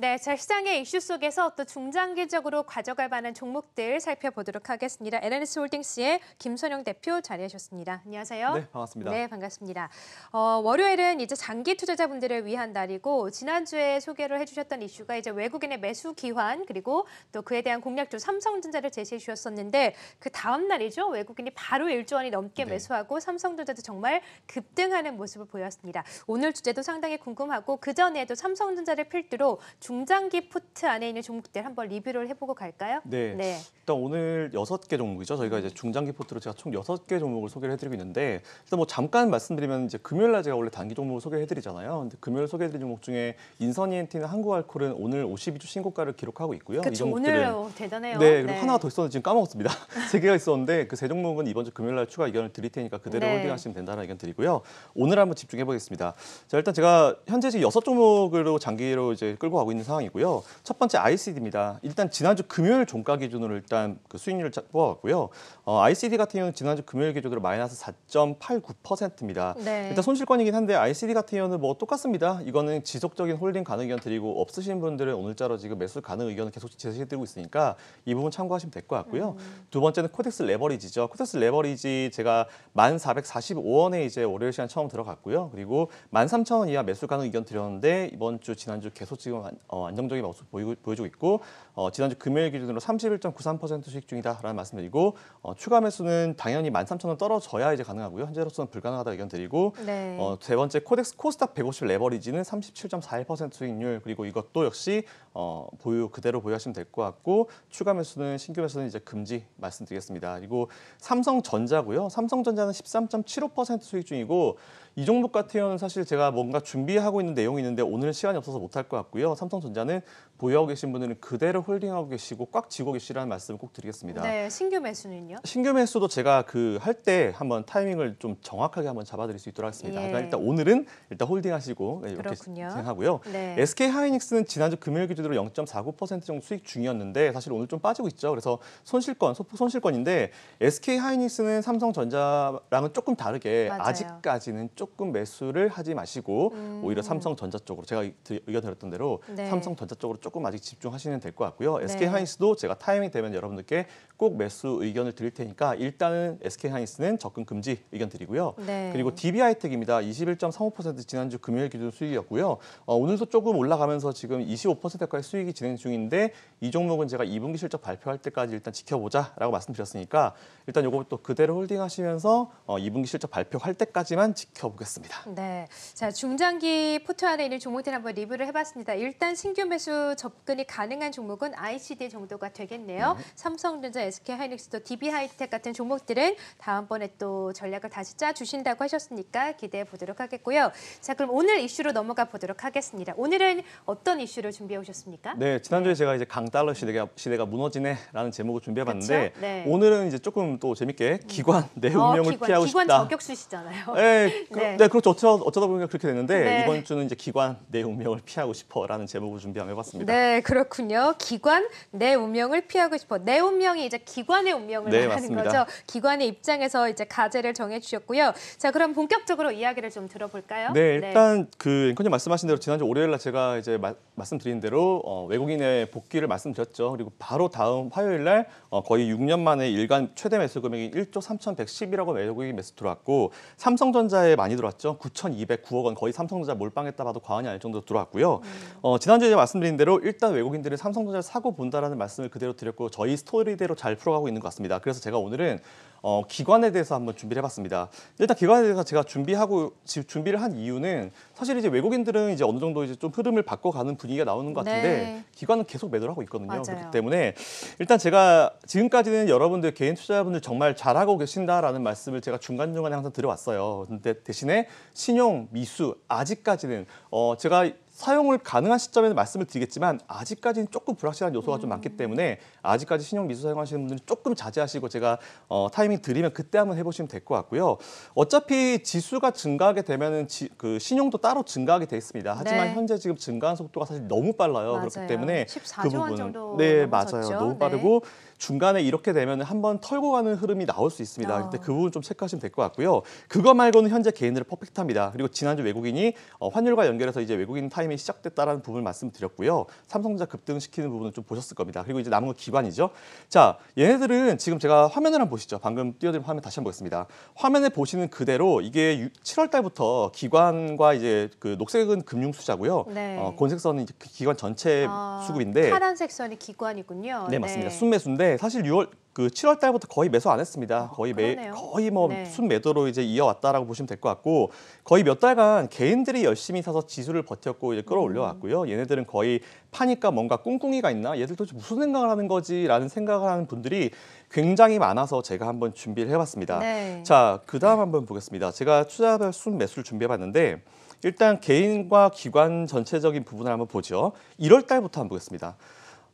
네, 자 시장의 이슈 속에서 또 중장기적으로 가져갈 만한 종목들 살펴보도록 하겠습니다. LNS 홀딩스의 김선영 대표 자리하셨습니다. 안녕하세요. 네, 반갑습니다. 네, 반갑습니다. 어, 월요일은 이제 장기 투자자분들을 위한 날이고 지난주에 소개를 해주셨던 이슈가 이제 외국인의 매수 기환 그리고 또 그에 대한 공략주 삼성전자를 제시해 주셨었는데 그 다음 날이죠. 외국인이 바로 일조 원이 넘게 네. 매수하고 삼성전자도 정말 급등하는 모습을 보였습니다. 오늘 주제도 상당히 궁금하고 그 전에도 삼성전자를 필두로 중장기 포트 안에 있는 종목들 한번 리뷰를 해보고 갈까요? 네. 네. 일단 오늘 여섯 개 종목이죠. 저희가 이제 중장기 포트로 제가 총 여섯 개 종목을 소개를 해드리고 있는데 일단 뭐 잠깐 말씀드리면 이제 금요일 날 제가 원래 단기 종목을 소개해드리잖아요. 근데 금요일 소개해드린 종목 중에 인선이엔티는 한국알콜은 오늘 52주 신고가를 기록하고 있고요. 그쵸, 이 종목들은 오늘 어, 대단해요. 네. 네. 그리고 네. 하나 더 있었는데 지금 까먹었습니다. 세 개가 있었는데 그 세 종목은 이번 주 금요일 날 추가 의견을 드릴 테니까 그대로 네. 홀딩하시면 된다는 의견 드리고요. 오늘 한번 집중해보겠습니다. 자 일단 제가 현재 지금 여섯 종목으로 장기로 이제 끌고 가고 있는. 있는 상황이고요. 첫 번째 ICD입니다. 일단 지난주 금요일 종가 기준으로 일단 그 수익률을 뽑아왔고요. 어, ICD 같은 경우는 지난주 금요일 기준으로 마이너스 4.89%입니다. 네. 일단 손실권이긴 한데 ICD 같은 경우는 뭐 똑같습니다. 이거는 지속적인 홀딩 가능 의견 드리고 없으신 분들은 오늘자로 지금 매수 가능 의견을 계속 제시해드리고 있으니까 이 부분 참고하시면 될 것 같고요. 음. 두 번째는 코덱스 레버리지죠. 코덱스 레버리지 제가 1445원에 이제 월요일 시간 처음 들어갔고요. 그리고 13,000원 이하 매수 가능 의견 드렸는데 이번 주 지난주 계속 지금 어, 안정적인 모습 보이고, 보여주고 있고 어, 지난주 금요일 기준으로 31.93% 수익 중이다라는 말씀드리고 어, 추가 매수는 당연히 13,000원 떨어져야 이제 가능하고요. 현재로서는 불가능하다 의견 드리고 네. 어, 세 번째 코덱스 코스닥 150 레버리지는 37.41% 수익률 그리고 이것도 역시 어, 보유 그대로 보유하시면 될 것 같고 추가 매수는 신규 매수는 이제 금지 말씀드리겠습니다. 그리고 삼성전자고요. 삼성전자는 13.75% 수익 중이고 이 종목 같은 경우는 사실 제가 뭔가 준비하고 있는 내용이 있는데 오늘 시간이 없어서 못할 것 같고요. 삼성전자는 보유하고 계신 분들은 그대로 홀딩하고 계시고 꽉 쥐고 계시라는 말씀을 꼭 드리겠습니다. 네, 신규 매수는요? 신규 매수도 제가 그 할 때 한번 타이밍을 좀 정확하게 한번 잡아드릴 수 있도록 하겠습니다. 예. 일단 오늘은 일단 홀딩하시고 예, 이렇게 그렇군요. 진행하고요. 네. SK 하이닉스는 지난주 금요일 기준으로 0.49% 정도 수익 중이었는데 사실 오늘 좀 빠지고 있죠. 그래서 손실권, 소폭 손실권인데 SK 하이닉스는 삼성전자랑은 조금 다르게 맞아요. 아직까지는 조금 조금 매수를 하지 마시고 음. 오히려 삼성전자 쪽으로 제가 의견드렸던 대로 네. 삼성전자 쪽으로 조금 아직 집중하시면 될 것 같고요. 네. SK 하이닉스도 제가 타이밍 되면 여러분들께 꼭 매수 의견을 드릴 테니까 일단은 SK 하이닉스는 적금 금지 의견 드리고요. 네. 그리고 DB하이텍입니다. 21.35% 지난주 금요일 기준 수익이었고요. 어, 오늘도 조금 올라가면서 지금 25%까지 수익이 진행 중인데 이 종목은 제가 2분기 실적 발표할 때까지 일단 지켜보자라고 말씀드렸으니까 일단 요거 또 그대로 홀딩하시면서 어, 2분기 실적 발표할 때까지만 지켜 들어보겠습니다. 네, 자 중장기 포트 안에 있는 종목들 한번 리뷰를 해봤습니다. 일단 신규 매수 접근이 가능한 종목은 ICD 정도가 되겠네요. 네. 삼성전자, SK하이닉스도 DB하이텍 같은 종목들은 다음번에 또 전략을 다시 짜 주신다고 하셨으니까 기대해 보도록 하겠고요. 자 그럼 오늘 이슈로 넘어가 보도록 하겠습니다. 오늘은 어떤 이슈를 준비해 오셨습니까? 네, 지난주에 네. 제가 이제 강달러 시대가 시대가 무너지네라는 제목을 준비해봤는데 네. 오늘은 이제 조금 또 재밌게 음. 기관 내 아, 운명을 어, 기관, 피하고 기관 싶다. 기관 저격수시잖아요. 네, 네. 네, 그렇죠. 어쩌, 어쩌다 보니까 그렇게 됐는데 네. 이번 주는 이제 기관 내 운명을 피하고 싶어라는 제목을 준비 한 해봤습니다. 네, 그렇군요. 기관 내 운명을 피하고 싶어. 내 운명이 이제 기관의 운명을 네, 말하는 맞습니다. 거죠. 기관의 입장에서 이제 가제를 정해주셨고요. 자, 그럼 본격적으로 이야기를 좀 들어볼까요? 네, 네. 일단 그 앵커님 말씀하신 대로 지난주 월요일 날 제가 이제 마, 말씀드린 대로 어, 외국인의 복귀를 말씀드렸죠. 그리고 바로 다음 화요일 날 어, 거의 6년 만에 일간 최대 매수 금액이 1조 3,110이라고 외국인 매수 들어왔고 삼성전자의 만 많이 들어왔죠. 9,209억 원 거의 삼성전자 몰빵했다 봐도 과언이 아닐 정도로 들어왔고요. 음. 어, 지난주에 말씀드린 대로 일단 외국인들이 삼성전자를 사고 본다라는 말씀을 그대로 드렸고 저희 스토리대로 잘 풀어가고 있는 것 같습니다. 그래서 제가 오늘은 어, 기관에 대해서 한번 준비를 해봤습니다. 일단 기관에 대해서 제가 준비하고 준비를 한 이유는 사실 이제 외국인들은 이제 어느 정도 이제 좀 흐름을 바꿔가는 분위기가 나오는 것 같은데 네. 기관은 계속 매도를 하고 있거든요. 맞아요. 그렇기 때문에 일단 제가 지금까지는 여러분들 개인 투자자분들 정말 잘하고 계신다라는 말씀을 제가 중간 중간에 항상 드려왔어요. 근데 대신에 신용 미수 아직까지는 어, 제가 사용을 가능한 시점에는 말씀을 드리겠지만 아직까지는 조금 불확실한 요소가 음. 좀 많기 때문에 아직까지 신용 미수 사용하시는 분들은 조금 자제하시고 제가 어, 타이밍 드리면 그때 한번 해보시면 될 것 같고요. 어차피 지수가 증가하게 되면은 그 신용도 따로 증가하게 돼 있습니다. 하지만 네. 현재 지금 증가한 속도가 사실 너무 빨라요. 맞아요. 그렇기 때문에 그 부분은 네 넘어졌죠? 맞아요. 너무 네. 빠르고 네. 중간에 이렇게 되면 한번 털고 가는 흐름이 나올 수 있습니다. 어. 아. 그때 그 부분 좀 체크하시면 될 것 같고요. 그거 말고는 현재 개인들은 퍼펙트합니다. 그리고 지난주 외국인이 어, 환율과 연결해서 이제 외국인 타임 프라임이 시작됐다라는 부분을 말씀드렸고요. 삼성전자 급등시키는 부분을 좀 보셨을 겁니다. 그리고 이제 남은 건 기관이죠. 자, 얘네들은 지금 제가 화면을 한번 보시죠. 방금 띄워드린 화면 다시 한번 보겠습니다. 화면에 보시는 그대로 이게 7월 달부터 기관과 이제 그 녹색은 금융수자고요. 네. 어, 곤색선은 이제 그 기관 전체 아, 수급인데 파란색 선이 기관이군요. 네, 맞습니다. 네. 순매수인데 사실 6월 그 7월 달부터 거의 매수 안 했습니다. 아, 거의 매그 거의 뭐 네. 순매도로 이제 이어왔다라고 보시면 될 것 같고 거의 몇 달간 개인들이 열심히 사서 지수를 버텼고 이제 끌어올려왔고요. 음. 얘네들은 거의 파니까 뭔가 꿍꿍이가 있나? 얘들 도대체 무슨 생각을 하는 거지라는 생각을 하는 분들이 굉장히 많아서 제가 한번 준비를 해봤습니다. 네. 자, 그다음 한번 보겠습니다. 제가 투자별 순매수를 준비해봤는데 일단 개인과 기관 전체적인 부분을 한번 보죠. 1월 달부터 한번 보겠습니다.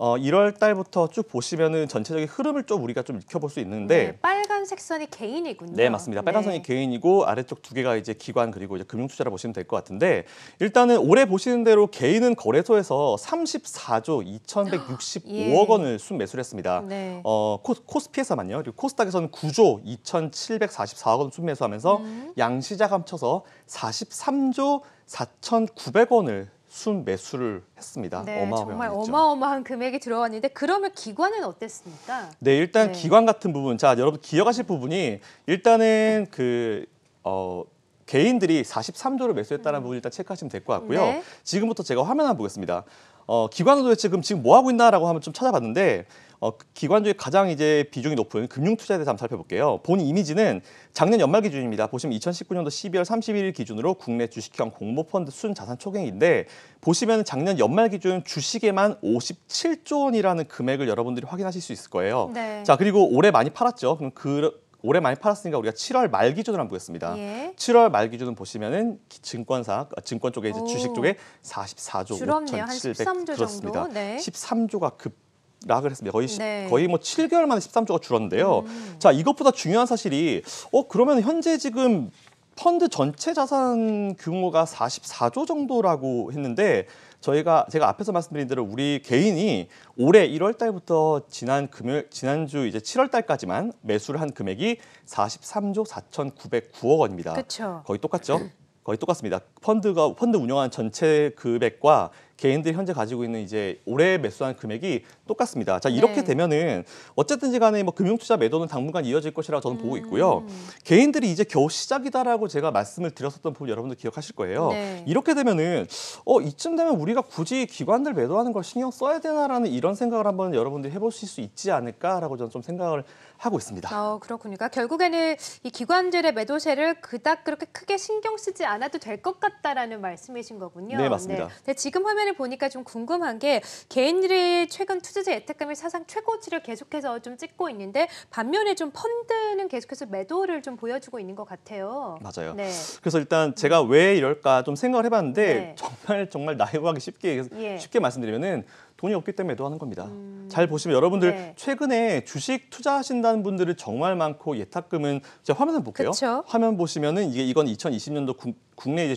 어, 1월 달부터 쭉 보시면은 전체적인 흐름을 좀 우리가 좀 익혀볼 수 있는데 네, 빨간 색선이 개인이군요. 네 맞습니다. 빨간 선이 네. 개인이고 아래쪽 두 개가 이제 기관 그리고 이제 금융투자를 보시면 될 것 같은데 일단은 올해 보시는 대로 개인은 거래소에서 34조 2,165억 아, 예. 원을 순매수했습니다. 네. 어, 코스, 피에서만요 그리고 코스닥에서는 9조 2,744억 원 순매수하면서 음. 양시장 합쳐서 43조 4,900원을 순 매수를 했습니다. 네, 정말 어마어마한 금액이 들어왔는데 그러면 기관은 어땠습니까? 네, 일단 네. 기관 같은 부분, 자 여러분 기억하실 부분이 일단은 그 어. 개인들이 43조를 매수했다는 음. 부분 일단 체크하시면 될 것 같고요. 네. 지금부터 제가 화면 한번 보겠습니다. 어, 기관은 도대체 그럼 지금 뭐 하고 있나라고 한번 좀 찾아봤는데 어, 그 기관 중에 가장 이제 비중이 높은 금융 투자에 대해서 한번 살펴볼게요. 본 이미지는 작년 연말 기준입니다. 보시면 2019년도 12월 31일 기준으로 국내 주식형 공모 펀드 순 자산 총액인데 보시면 작년 연말 기준 주식에만 57조 원이라는 금액을 여러분들이 확인하실 수 있을 거예요. 네. 자 그리고 올해 많이 팔았죠. 그럼 그 올해 많이 팔았으니까 우리가 7월 말 기준으로 한번 보겠습니다. 예. 7월 말 기준은 보시면은 증권사 아, 증권 쪽에 이제 주식 쪽에 44조 5,700그렇습니다 네. 13조가 급 락을 했습니다. 거의 네. 10, 거의 뭐 7개월 만에 13조가 줄었는데요. 음. 자, 이것보다 중요한 사실이 어 그러면 현재 지금 펀드 전체 자산 규모가 44조 정도라고 했는데 저희가 제가 앞에서 말씀드린 대로 우리 개인이 올해 1월 달부터 지난 금요일 지난주 이제 7월 달까지만 매수를 한 금액이 43조 4,909억 원입니다. 그쵸. 거의 똑같죠? 거의 똑같습니다. 펀드가 펀드 운영한 전체 금액과 개인들이 현재 가지고 있는 이제 올해 매수한 금액이 똑같습니다. 자 이렇게 네. 되면은 어쨌든지 간에 뭐 금융 투자 매도는 당분간 이어질 것이라 고 저는 음. 보고 있고요. 음. 개인들이 이제 겨우 시작이다라고 제가 말씀을 드렸었던 부분 여러분들 기억하실 거예요. 네. 이렇게 되면은 어 이쯤 되면 우리가 굳이 기관들 매도하는 걸 신경 써야 되나라는 이런 생각을 한번 여러분들이 해보실 수 있지 않을까라고 저는 좀 생각을 하고 있습니다. 어, 그렇군요. 그러니까 결국에는 이 기관들의 매도세를 그닥 그렇게 크게 신경 쓰지 않아도 될 것 같다라는 말씀이신 거군요. 네 맞습니다. 네. 지금 화면 사진을 보니까 좀 궁금한 게 개인들이 최근 투자자 예탁금이 사상 최고치를 계속해서 좀 찍고 있는데 반면에 좀 펀드는 계속해서 매도를 좀 보여주고 있는 것 같아요. 맞아요. 네. 그래서 일단 제가 음. 왜 이럴까 좀 생각을 해봤는데 네. 정말 정말 나이브하게 쉽게 예. 쉽게 말씀드리면은 돈이 없기 때문에 매도하는 겁니다. 음... 잘 보시면 여러분들 네. 최근에 주식 투자하신다는 분들이 정말 많고 예탁금은 제가 화면을 볼게요. 그쵸? 화면 보시면은 이게 이건 2020년도 국내 이제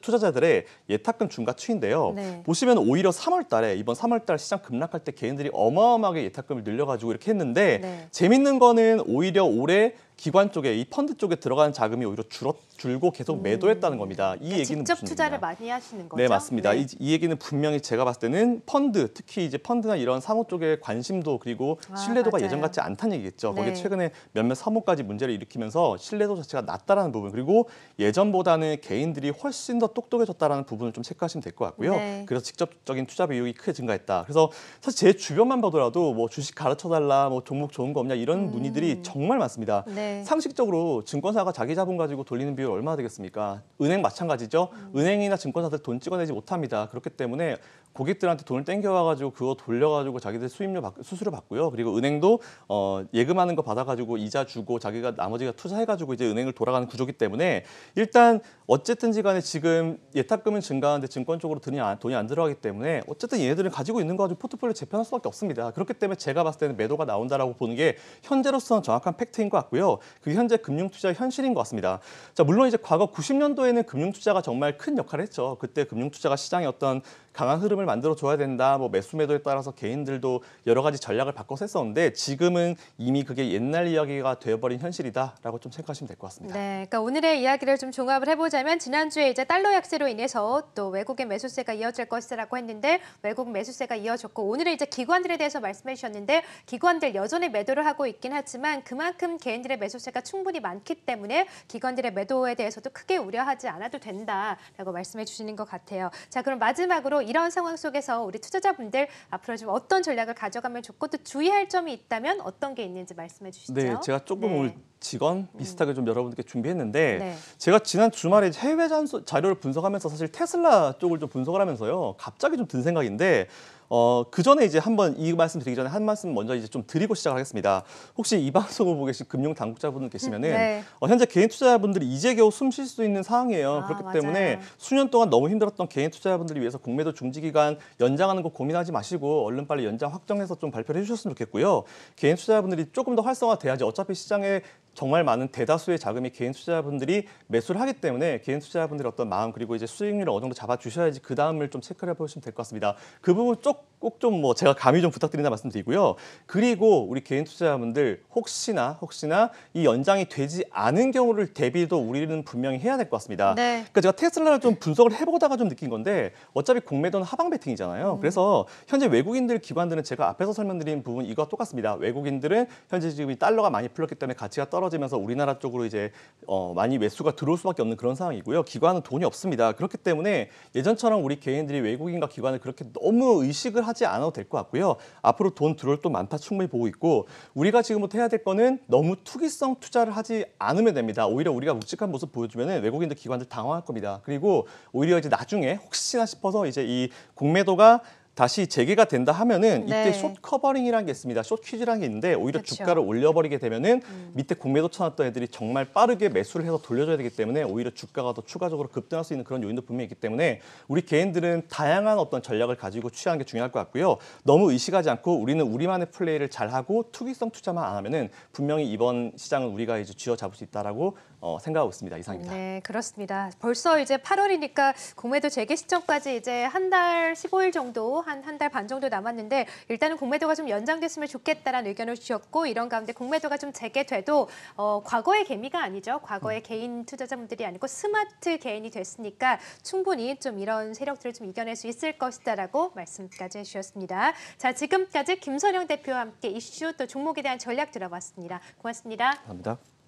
투자자들의 예탁금 중과층인데요. 네. 보시면 오히려 3월달에 이번 3월달 시장 급락할 때 개인들이 어마어마하게 예탁금을 늘려가지고 이렇게 했는데 네. 재밌는 거는 오히려 올해 기관 쪽에 이 펀드 쪽에 들어가는 자금이 오히려 줄어 줄고 계속 음. 매도했다는 겁니다. 이 그러니까 얘기는 직접 투자를 얘기냐. 많이 하시는 네, 거죠? 네 맞습니다. 네. 이, 이, 얘기는 분명히 제가 봤을 때는 펀드 특히 이제 펀드나 이런 사모 쪽에 관심도 그리고 아, 신뢰도가 아, 예전 같지 않다는 얘기겠죠. 네. 거기에 최근에 몇몇 사모까지 문제를 일으키면서 신뢰도 자체가 낮다라는 부분 그리고 예전보다는 개인 개인들이 훨씬 더 똑똑해졌다라는 부분을 좀 체크하시면 될 것 같고요. 네. 그래서 직접적인 투자 비용이 크게 증가했다. 그래서 사실 제 주변만 보더라도 뭐 주식 가르쳐달라, 뭐 종목 좋은 거 없냐 이런 음. 문의들이 정말 많습니다. 네. 상식적으로 증권사가 자기 자본 가지고 돌리는 비율 얼마나 되겠습니까? 은행 마찬가지죠. 음. 은행이나 증권사들 돈 찍어내지 못합니다. 그렇기 때문에 고객들한테 돈을 땡겨와가지고 그거 돌려가지고 자기들 수입료 받, 수수료 받고요. 그리고 은행도 어, 예금하는 거 받아가지고 이자 주고 자기가 나머지가 투자해가지고 이제 은행을 돌아가는 구조기 때문에 일단 어쨌든지 간에 지금 예탁금은 증가하는데 증권 쪽으로 돈이 안, 돈이 안 들어가기 때문에 어쨌든 얘네들은 가지고 있는 거 가지고 포트폴리오 재편할 수밖에 없습니다. 그렇기 때문에 제가 봤을 때는 매도가 나온다라고 보는 게 현재로서는 정확한 팩트인 것 같고요. 그게 현재 금융투자 현실인 것 같습니다. 자 물론 이제 과거 90년도에는 금융투자가 정말 큰 역할을 했죠. 그때 금융투자가 시장의 어떤 강한 흐름을 만들어 줘야 된다. 뭐 매수 매도에 따라서 개인들도 여러 가지 전략을 바꿔서 했었는데 지금은 이미 그게 옛날 이야기가 되어버린 현실이다라고 좀 생각하시면 될 것 같습니다. 네, 그러니까 오늘의 이야기를 좀 종합을 해보자면 지난주에 이제 달러 약세로 인해서 또 외국의 매수세가 이어질 것이라고 했는데 외국 매수세가 이어졌고 오늘은 이제 기관들에 대해서 말씀해 주셨는데 기관들 여전히 매도를 하고 있긴 하지만 그만큼 개인들의 매수세가 충분히 많기 때문에 기관들의 매도에 대해서도 크게 우려하지 않아도 된다라고 말씀해 주시는 것 같아요. 자, 그럼 마지막으로 또 이런 상황 속에서 우리 투자자분들 앞으로 좀 어떤 전략을 가져가면 좋고 또 주의할 점이 있다면 어떤 게 있는지 말씀해 주시죠. 네, 제가 조금 네. 오늘 직원 음. 비슷하게 좀 여러분들께 준비했는데 네. 제가 지난 주말에 해외 자료를 분석하면서 사실 테슬라 쪽을 좀 분석을 하면서요 갑자기 좀 든 생각인데 어, 그 전에 이제 한번 이 말씀 드리기 전에 한 말씀 먼저 이제 좀 드리고 시작하겠습니다. 혹시 이 방송을 보고 계신 금융 당국자분 들 계시면은 네. 어, 현재 개인 투자자분들이 이제 겨우 숨 쉴 수 있는 상황이에요. 아, 그렇기 맞아요. 때문에 수년 동안 너무 힘들었던 개인 투자자분들을 위해서 공매도 중지 기간 연장하는 거 고민하지 마시고 얼른 빨리 연장 확정해서 좀 발표를 해주셨으면 좋겠고요. 개인 투자자분들이 조금 더 활성화돼야지 어차피 시장에 정말 많은 대다수의 자금이 개인 투자자분들이 매수를 하기 때문에 개인 투자자분들의 어떤 마음 그리고 이제 수익률을 어느 정도 잡아 주셔야지 그 다음을 좀 체크를 해보시면 될 것 같습니다. 그 부분 꼭좀 뭐 제가 감히 좀 부탁드린다 말씀드리고요. 그리고 우리 개인 투자자분들 혹시나 혹시나 이 연장이 되지 않은 경우를 대비도 우리는 분명히 해야 될 것 같습니다. 네. 그러니까 제가 테슬라를 좀 분석을 해보다가 좀 느낀 건데 어차피 공매도는 하방 배팅이잖아요 음. 그래서 현재 외국인들 기관들은 제가 앞에서 설명드린 부분 이거 똑같습니다. 외국인들은 현재 지금 이 달러가 많이 풀렸기 때문에 가치가 떨어 떨어지면서 우리나라 쪽으로 이제 어, 많이 매수가 들어올 수밖에 없는 그런 상황이고요. 기관은 돈이 없습니다. 그렇기 때문에 예전처럼 우리 개인들이 외국인과 기관을 그렇게 너무 의식을 하지 않아도 될 것 같고요. 앞으로 돈 들어올 또 많다 충분히 보고 있고 우리가 지금부터 해야 될 거는 너무 투기성 투자를 하지 않으면 됩니다. 오히려 우리가 묵직한 모습 보여주면 외국인들 기관들 당황할 겁니다. 그리고 오히려 이제 나중에 혹시나 싶어서 이제 이 공매도가 다시 재개가 된다 하면은 네. 이때 네. 숏 커버링이라는 게 있습니다. 숏 퀴즈라는 게 있는데 오히려 그쵸. 그렇죠. 주가를 올려버리게 되면은 음. 밑에 공매도 쳐놨던 애들이 정말 빠르게 매수를 해서 돌려줘야 되기 때문에 오히려 주가가 더 추가적으로 급등할 수 있는 그런 요인도 분명히 있기 때문에 우리 개인들은 다양한 어떤 전략을 가지고 취하는 게 중요할 것 같고요. 너무 의식하지 않고 우리는 우리만의 플레이를 잘하고 투기성 투자만 안 하면은 분명히 이번 시장은 우리가 이제 쥐어잡을 수 있다라고 어, 생각하고 있습니다. 이상입니다. 네, 그렇습니다. 벌써 이제 8월이니까 공매도 재개 시점까지 이제 한 달 15일 정도, 한 한 달 반 정도 남았는데 일단은 공매도가 좀 연장됐으면 좋겠다라는 의견을 주셨고 이런 가운데 공매도가 좀 재개돼도 어, 과거의 개미가 아니죠. 과거의 음. 개인 투자자분들이 아니고 스마트 개인이 됐으니까 충분히 좀 이런 세력들을 좀 이겨낼 수 있을 것이다라고 말씀까지 해주셨습니다. 자, 지금까지 김선영 대표와 함께 이슈 또 종목에 대한 전략 들어봤습니다. 고맙습니다. 감사합니다.